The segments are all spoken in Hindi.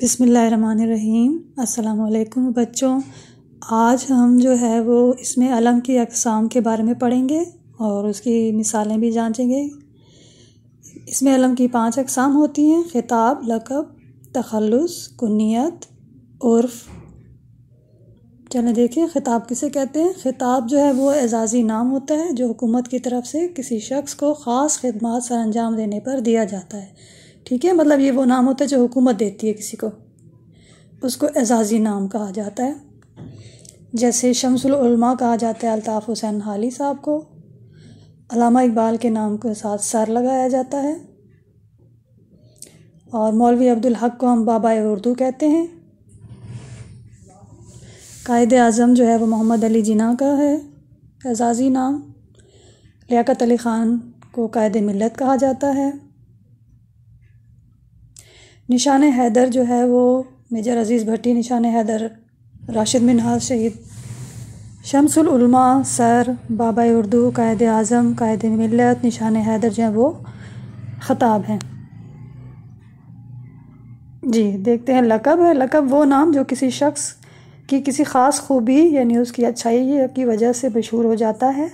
बिसमीम् अल्लाम बच्चों आज हम जो है वो इसमें अलम की अकसाम के बारे में पढ़ेंगे और उसकी मिसालें भी जांचेंगे इसमें अलम की पांच अकसाम होती हैं ख़िताब लकब तखलस कुनीत उर्फ चलें देखिए ख़िताब किसे कहते हैं ख़िताब जो है वो एजाज़ी नाम होता है जो हुकूमत की तरफ से किसी शख्स को ख़ास खदमात सर अंजाम देने पर दिया जाता है ठीक है मतलब ये वो नाम होता है जो हुकूमत देती है किसी को उसको एजाज़ी नाम कहा जाता है जैसे शमसलमा कहा जाता है अल्ताफ़ हुसैन हाली साहब को अलामा इकबाल के नाम के साथ सर लगाया जाता है और मौलवी अब्दुल हक को हम बाबा उर्दू कहते हैं कायद अज़म जो है वो मोहम्मद अली जिना का है एजाज़ी नाम लियाकत अली ख़ान को कायद मिलत कहा जाता है निशान हैदर जो है वो मेजर अज़ीज़ भट्टी निशान हैदर राशिद मिनहाज शहीद शमसुल सर बाबा उर्दू कायद आज़म कायद मिलत निशान हैदर जो हैं वो ख़ताब हैं जी देखते हैं लकब है लकब वो नाम जो किसी शख्स की किसी ख़ास खूबी यानी उसकी अच्छाई की वजह से मशहूर हो जाता है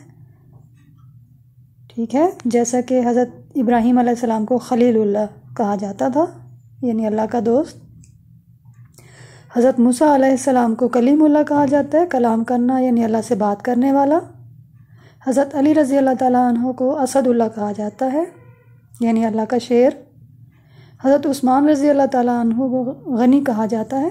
ठीक है जैसा कि हज़रत इब्राहीम सलाम को खलील कहा जाता था यानी अल्लाह का दोस्त हज़रत मूसा सलाम को कलीमुल्ला कहा जाता है कलाम करना यानी अल्लाह से बात करने वाला हज़रत अली रज़ी अल्लाह तहों को असदुल्ला कहा जाता है यानी अल्लाह का शेर हज़रत उस्मान रज़ी अल्लाह तहों को गनी कहा जाता है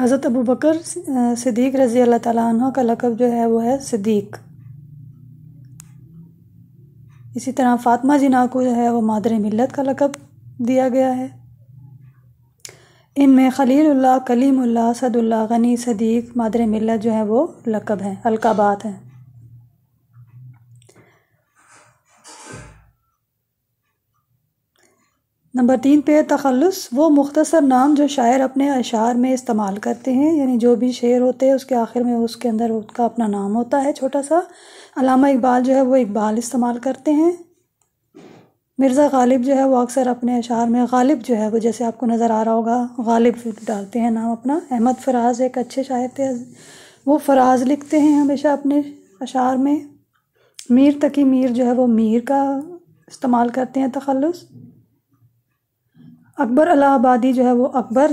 हज़रत अबू बकर सिद्दीक रज़ी अल्लाह तहों का लकब जो है वो है सिद्दीक़ इसी तरह फ़ातिमा जिना को जो है वो मादर मिलत का लकब दिया गया है इनमें खलील्ला कलीमुल्ला सदुल्ला गनी सदीक मादर मिलत जो है वो लकब हैं अलकाबात हैं नंबर तीन पे तखलस वो मुख्तसर नाम जो शायर अपने अशार में इस्तेमाल करते हैं यानी जो भी शेर होते हैं उसके आखिर में उसके अंदर उनका अपना नाम होता है छोटा सा अलामा इकबाल जो है वो इकबाल इस्तेमाल करते हैं मिर्ज़ा गालिब जो है वो अक्सर अपने अशार में गालिब जो है वो जैसे आपको नज़र आ रहा होगा गालिब डालते हैं नाम अपना अहमद फराज एक अच्छे शायर थे वो फराज लिखते हैं हमेशा अपने अशार में मीर तकी मीर जो है वो मीर का इस्तेमाल करते हैं तखलस अकबर अलाहाबादी जो है वो अकबर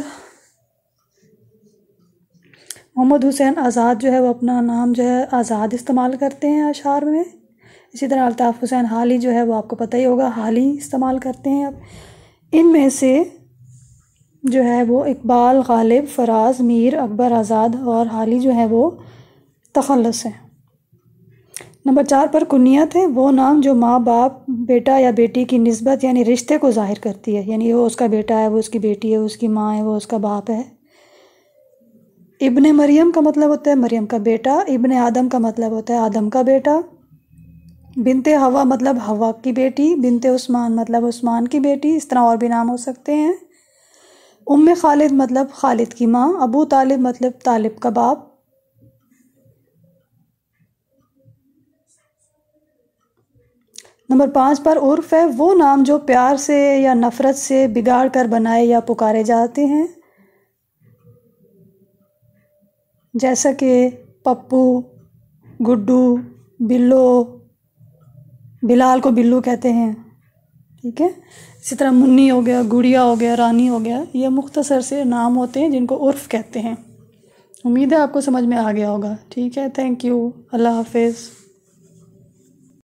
मोहम्मद हुसैन आज़ाद जो है वो अपना नाम जो है आज़ाद इस्तेमाल करते हैं अशार में इसी तरह अल्ताफ़ हुसैन हाली जो है वो आपको पता ही होगा हाली इस्तेमाल करते हैं अब इन में से जो है वो इकबाल गालिब फराज मीर अकबर आज़ाद और हाली जो है वो तखलस हैं नंबर चार पर कुनियत है वो नाम जो माँ बाप बेटा या बेटी की नस्बत यानी रिश्ते को ज़ाहिर करती है यानी वो उसका बेटा है वो उसकी बेटी है उसकी माँ है वो उसका बाप है इब्ने मरियम का मतलब होता है मरियम का बेटा इब्ने आदम का मतलब होता है आदम का बेटा बिनते हवा मतलब हवा की बेटी बिनते उस्मान मतलब उस्मान की बेटी इस तरह और भी नाम हो सकते हैं उम खालिद मतलब खालिद की माँ अबू तालिब मतलब तालिब का बाप नंबर पाँच पर उर्फ है वो नाम जो प्यार से या नफ़रत से बिगाड़ कर बनाए या पुकारे जाते हैं जैसा कि पप्पू गुड्डू बिल्लो बिलाल को बिल्लू कहते हैं ठीक है इसी तरह मुन्नी हो गया गुड़िया हो गया रानी हो गया ये मुख्तसर से नाम होते हैं जिनको उर्फ कहते हैं उम्मीद है आपको समझ में आ गया होगा ठीक है थैंक यू अल्लाह हाफिज़